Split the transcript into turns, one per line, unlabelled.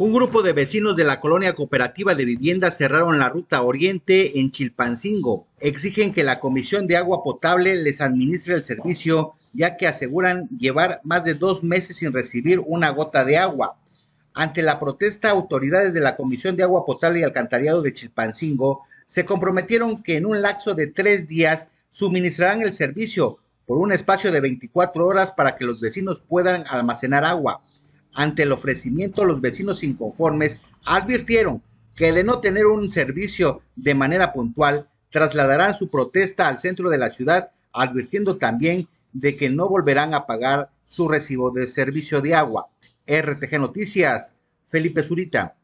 Un grupo de vecinos de la colonia cooperativa de vivienda cerraron la ruta oriente en Chilpancingo. Exigen que la Comisión de Agua Potable les administre el servicio, ya que aseguran llevar más de dos meses sin recibir una gota de agua. Ante la protesta, autoridades de la Comisión de Agua Potable y Alcantarillado de Chilpancingo se comprometieron que en un lapso de tres días suministrarán el servicio por un espacio de 24 horas para que los vecinos puedan almacenar agua. Ante el ofrecimiento, los vecinos inconformes advirtieron que de no tener un servicio de manera puntual, trasladarán su protesta al centro de la ciudad, advirtiendo también de que no volverán a pagar su recibo de servicio de agua. RTG Noticias, Felipe Zurita.